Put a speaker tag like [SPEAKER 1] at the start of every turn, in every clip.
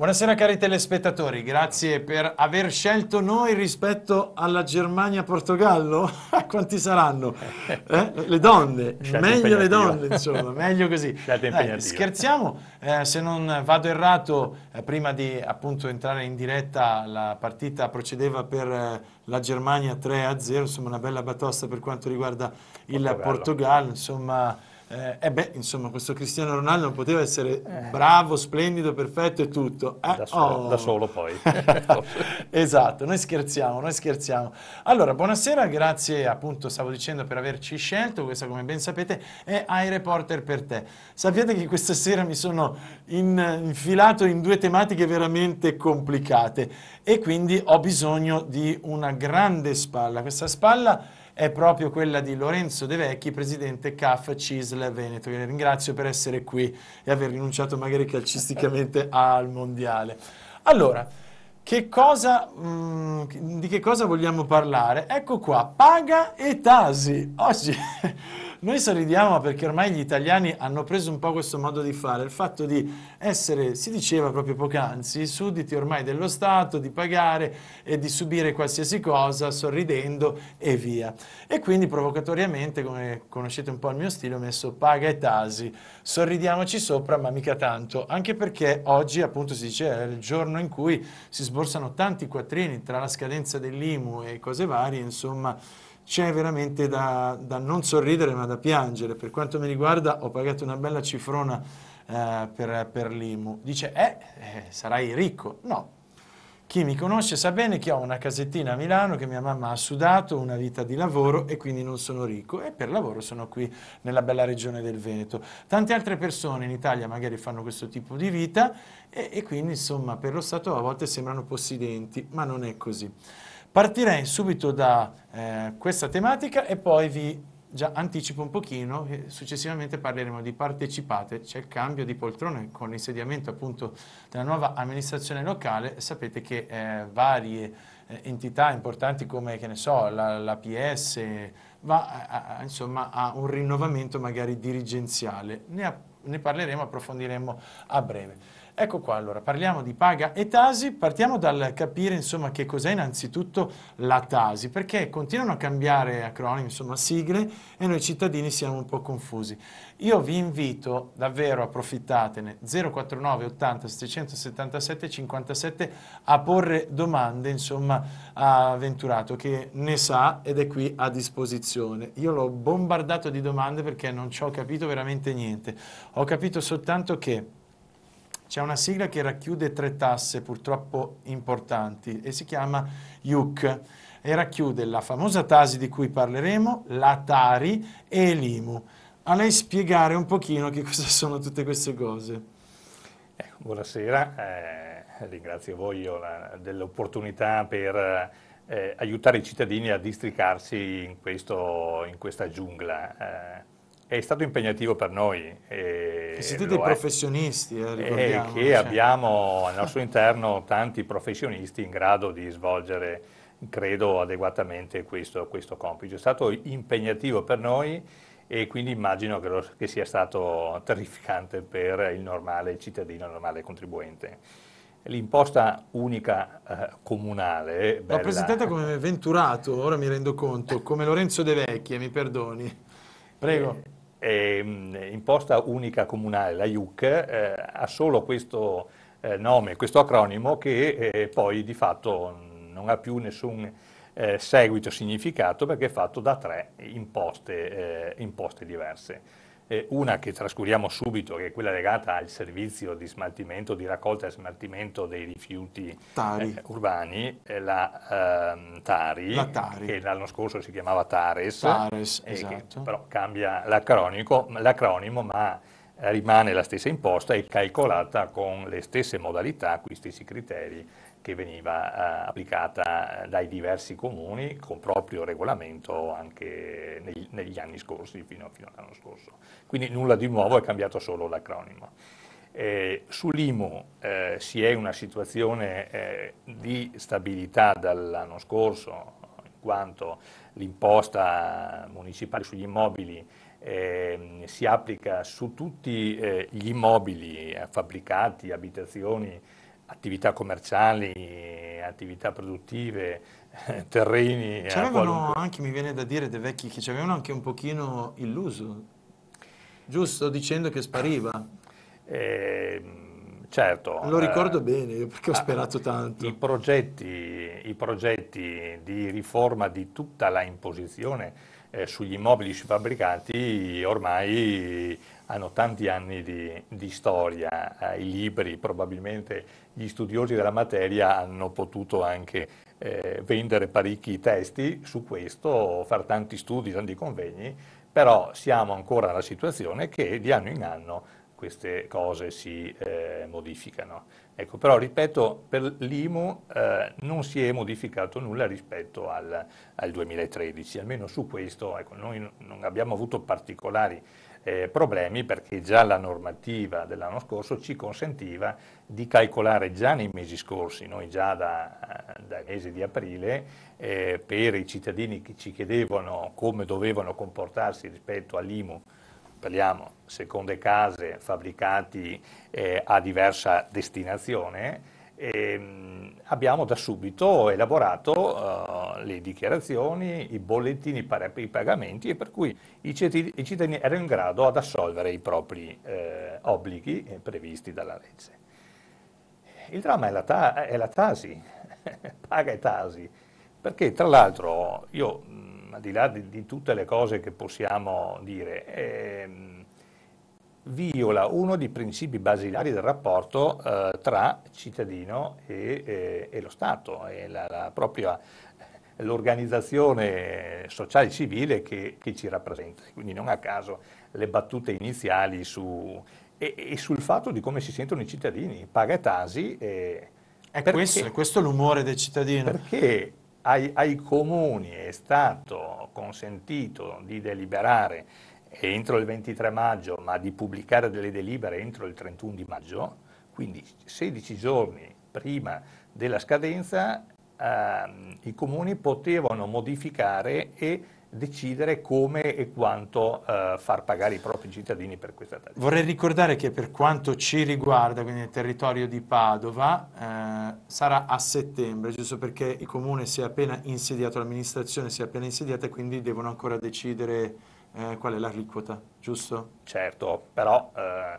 [SPEAKER 1] Buonasera cari telespettatori, grazie per aver scelto noi rispetto alla Germania-Portogallo. Quanti saranno? Eh? Le donne, Scelta meglio le donne insomma, meglio così. Dai, scherziamo, eh, se non vado errato, eh, prima di appunto entrare in diretta la partita procedeva per eh, la Germania 3-0, insomma una bella batosta per quanto riguarda il Portogallo, Portogallo insomma eh, eh beh, insomma, questo Cristiano Ronaldo non poteva essere eh. bravo, splendido, perfetto e tutto. Eh? Da, solo, oh. da, solo, poi. esatto, noi scherziamo, noi scherziamo. Allora, buonasera, grazie appunto, stavo dicendo, per averci scelto, questa come ben sapete è I Reporter per te. Sappiate che questa sera mi sono in, infilato in due tematiche veramente complicate e quindi ho bisogno di una grande spalla. Questa spalla è proprio quella di Lorenzo De Vecchi, presidente CAF CISL Veneto. Io ringrazio per essere qui e aver rinunciato magari calcisticamente al mondiale. Allora, che cosa, mh, mm, di che cosa vogliamo parlare? Ecco qua, Paga e Tasi. Oggi... Noi sorridiamo perché ormai gli italiani hanno preso un po' questo modo di fare, il fatto di essere, si diceva proprio poc'anzi, sudditi ormai dello Stato, di pagare e di subire qualsiasi cosa sorridendo e via. E quindi provocatoriamente, come conoscete un po' il mio stile, ho messo paga e tasi, sorridiamoci sopra ma mica tanto, anche perché oggi appunto si dice è il giorno in cui si sborsano tanti quattrini tra la scadenza dell'IMU e cose varie, insomma c'è veramente da, da, non sorridere ma da piangere. Per quanto mi riguarda ho pagato una bella cifrona eh, per, per l'IMU. Dice, eh, eh, sarai ricco. No. Chi mi conosce sa bene che ho una casettina a Milano che mia mamma ha sudato, una vita di lavoro e quindi non sono ricco e per lavoro sono qui nella bella regione del Veneto. Tante altre persone in Italia magari fanno questo tipo di vita e, e quindi insomma per lo Stato a volte sembrano possidenti, ma non è così. Partirei subito da eh, questa tematica e poi vi già anticipo un pochino, successivamente parleremo di partecipate, c'è il cambio di poltrone con l'insediamento appunto della nuova amministrazione locale, sapete che eh, varie eh, entità importanti come che ne so, la, la PS va a, a, insomma a un rinnovamento magari dirigenziale, ne, ne parleremo, approfondiremo a breve. Ecco qua allora, parliamo di paga e tasi, partiamo dal capire insomma che cos'è innanzitutto la tasi, perché continuano a cambiare acronimi, insomma sigle e noi cittadini siamo un po' confusi. Io vi invito davvero, approfittatene, 049 80 777 57 a porre domande insomma a Venturato che ne sa ed è qui a disposizione. Io l'ho bombardato di domande perché non ci ho capito veramente niente, ho capito soltanto che c'è una sigla che racchiude tre tasse purtroppo importanti e si chiama IUC e racchiude la famosa TASI di cui parleremo, la TARI e l'IMU. A lei spiegare un pochino che cosa sono tutte queste cose.
[SPEAKER 2] Eh, buonasera, eh, ringrazio voi dell'opportunità per eh, aiutare i cittadini a districarsi in, questo, in questa giungla eh è stato impegnativo per noi. E siete dei
[SPEAKER 1] professionisti, eh, E che cioè.
[SPEAKER 2] abbiamo al nostro interno tanti professionisti in grado di svolgere, credo, adeguatamente questo, questo compito. È stato impegnativo per noi e quindi immagino che, lo, che sia stato terrificante per il normale cittadino, il normale contribuente. L'imposta unica eh, comunale. Eh, L'ho presentata
[SPEAKER 1] come Venturato, ora mi rendo conto, come Lorenzo De Vecchie, mi perdoni. Prego. Eh,
[SPEAKER 2] eh, imposta unica comunale, la IUC, eh, ha solo questo eh, nome, questo acronimo che eh, poi di fatto mm, non ha più nessun eh, seguito significato perché è fatto da tre imposte, eh, imposte diverse eh, una che trascuriamo subito, che è quella legata al servizio di smaltimento, di raccolta e smaltimento dei rifiuti eh, urbani, la, ehm, Tari, la, Tari, che l'anno scorso si chiamava Tares, Tares esatto. che però cambia l'acronimo, ma rimane la stessa imposta e calcolata con le stesse modalità, con questi stessi criteri che veniva eh, applicata eh, dai diversi comuni con proprio regolamento anche negli, negli anni scorsi, fino, fino all'anno scorso. Quindi nulla di nuovo, è cambiato solo l'acronimo. Eh, Sull'IMU eh, si è in una situazione eh, di stabilità dall'anno scorso, in quanto l'imposta municipale sugli immobili ehm, si applica su tutti eh, gli immobili, fabbricati, abitazioni, attività commerciali, attività produttive, terreni. C'erano
[SPEAKER 1] anche, mi viene da dire, dei vecchi che ci avevano anche un pochino illuso,
[SPEAKER 2] giusto dicendo che spariva. Eh, certo. Lo eh, ricordo eh, bene perché ho sperato ah, tanto. I progetti, I progetti di riforma di tutta la imposizione eh, sugli immobili, sui fabbricati, ormai hanno tanti anni di, di storia, eh, i libri, probabilmente gli studiosi della materia hanno potuto anche eh, vendere parecchi testi su questo, fare tanti studi, tanti convegni, però siamo ancora nella situazione che di anno in anno queste cose si eh, modificano. Ecco, però ripeto, per l'IMU eh, non si è modificato nulla rispetto al, al 2013, almeno su questo ecco, noi non abbiamo avuto particolari eh, problemi perché già la normativa dell'anno scorso ci consentiva di calcolare già nei mesi scorsi, noi già da, dal mese di aprile, eh, per i cittadini che ci chiedevano come dovevano comportarsi rispetto all'IMU parliamo seconde case, fabbricati eh, a diversa destinazione, e ehm, abbiamo da subito elaborato uh, le dichiarazioni, i bollettini per i pagamenti e per cui i cittadini erano in grado ad assolvere i propri eh, obblighi eh, previsti dalla legge. Il dramma è la, ta- è la tasi, paga e tasi, perché tra l'altro io al di là di, di, tutte le cose che possiamo dire, ehm, viola uno dei principi basilari del rapporto eh, tra cittadino e, e, e, lo Stato, e la, la propria l'organizzazione sociale civile che, che, ci rappresenta. Quindi non a caso le battute iniziali su, e, e sul fatto di come si sentono i cittadini, paga tasi. E,
[SPEAKER 1] è perché, questo, è questo l'umore del cittadino. Perché
[SPEAKER 2] ai, ai comuni è stato consentito di deliberare entro il 23 maggio, ma di pubblicare delle delibere entro il 31 di maggio, quindi 16 giorni prima della scadenza ehm, i comuni potevano modificare e decidere come e quanto eh, far pagare i propri cittadini per questa tassa.
[SPEAKER 1] Vorrei ricordare che per quanto ci riguarda, quindi nel territorio di Padova, eh, sarà a settembre, giusto perché il comune si è appena insediato, l'amministrazione si è appena insediata e quindi devono ancora decidere eh, qual è l'aliquota, giusto?
[SPEAKER 2] Certo, però eh,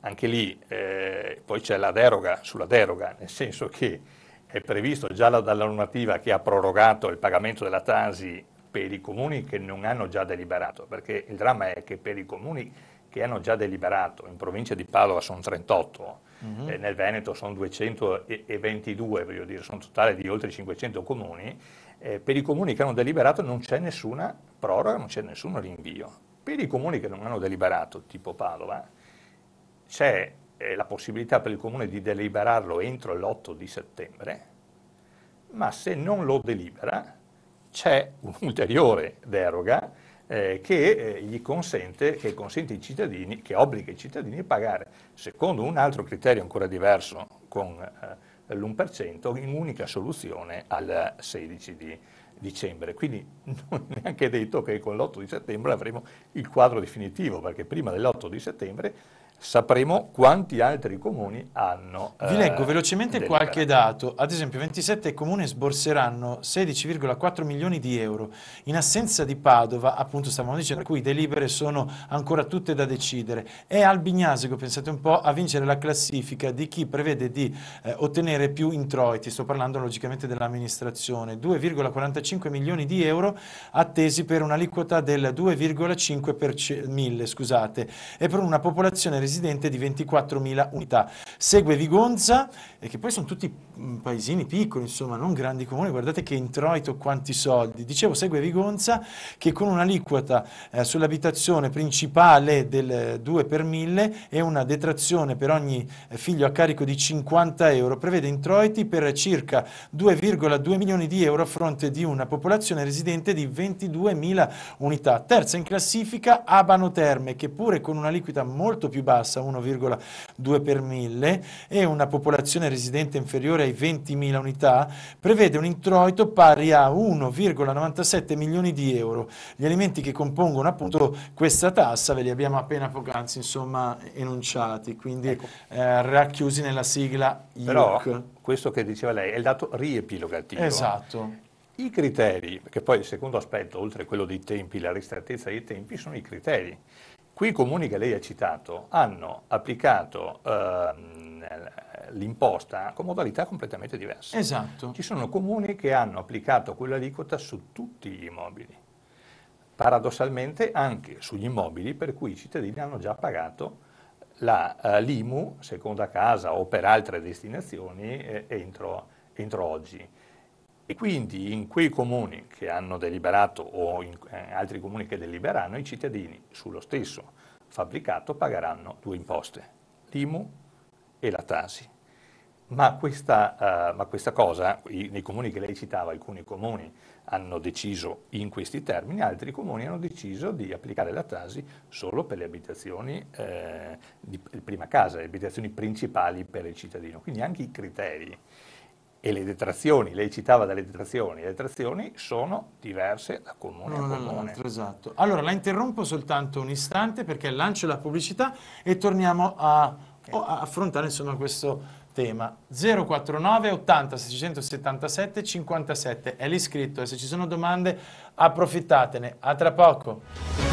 [SPEAKER 2] anche lì eh, poi c'è la deroga sulla deroga, nel senso che è previsto già dalla normativa che ha prorogato il pagamento della Tasi per i comuni che non hanno già deliberato, perché il dramma è che per i comuni che hanno già deliberato, in provincia di Padova sono 38, mm-hmm. eh, nel Veneto sono 222, voglio dire, sono un totale di oltre 500 comuni, eh, per i comuni che hanno deliberato non c'è nessuna proroga, non c'è nessun rinvio. Per i comuni che non hanno deliberato, tipo Padova, c'è eh, la possibilità per il comune di deliberarlo entro l'8 di settembre, ma se non lo delibera c'è un'ulteriore deroga eh, che, eh, consente, che, consente, ai cittadini, che obbliga i cittadini a pagare, secondo un altro criterio ancora diverso, con eh, l'1%, in unica soluzione al 16 di dicembre. Quindi non è neanche detto che con l'8 di settembre avremo il quadro definitivo, perché prima dell'8 di settembre sapremo quanti altri comuni hanno. Eh, Vi leggo eh,
[SPEAKER 1] velocemente delibera. qualche dato. Ad esempio 27 comuni sborseranno 16,4 milioni di euro. In assenza di Padova, appunto stavamo dicendo, cui delibere sono ancora tutte da decidere. È Albignasico, pensate un po', a vincere la classifica di chi prevede di eh, ottenere più introiti. Sto parlando logicamente dell'amministrazione. 2,45 milioni di euro attesi per un'aliquota del 2,5 per mille, scusate, e per una popolazione residente di 24.000 unità. Segue Vigonza, e eh, che poi sono tutti mm, paesini piccoli, insomma, non grandi comuni, guardate che introito quanti soldi. Dicevo, segue Vigonza che con un'aliquota eh, sull'abitazione principale del 2 eh, per 1000 e una detrazione per ogni eh, figlio a carico di 50 euro, prevede introiti per circa 2,2 milioni di euro a fronte di una popolazione residente di 22.000 unità. Terza in classifica Abano Terme, che pure con un'aliquota molto più bassa bassa, 1,2 per mille, e una popolazione residente inferiore ai 20.000 unità, prevede un introito pari a 1,97 milioni di euro. Gli elementi che compongono appunto questa tassa ve li abbiamo appena poc'anzi insomma enunciati, quindi ecco. eh, racchiusi nella sigla
[SPEAKER 2] IUC. Però questo che diceva lei è il dato riepilogativo. Esatto. I criteri, che poi il secondo aspetto, oltre a quello dei tempi, la ristrettezza dei tempi, sono i criteri. Qui i comuni che lei ha citato hanno applicato ehm, l'imposta con modalità completamente diverse. Esatto. Ci sono comuni che hanno applicato quell'aliquota su tutti gli immobili, paradossalmente anche sugli immobili per cui i cittadini hanno già pagato la, eh, l'IMU, seconda casa o per altre destinazioni, eh, entro, entro oggi. E quindi in quei comuni che hanno deliberato o in eh, altri comuni che deliberano, i cittadini sullo stesso fabbricato pagheranno due imposte, l'IMU e la TASI. Ma questa, uh, ma questa cosa, i, nei comuni che lei citava, alcuni comuni hanno deciso in questi termini, altri comuni hanno deciso di applicare la TASI solo per le abitazioni eh, di prima casa, le abitazioni principali per il cittadino. Quindi anche i criteri e le detrazioni, lei citava delle detrazioni, le detrazioni sono diverse da comune no, a comune. No, esatto. Allora la
[SPEAKER 1] interrompo soltanto un istante perché lancio la pubblicità e torniamo a, a affrontare insomma, questo tema. 049 80 677 57 è l'iscritto e se ci sono domande approfittatene. A tra poco.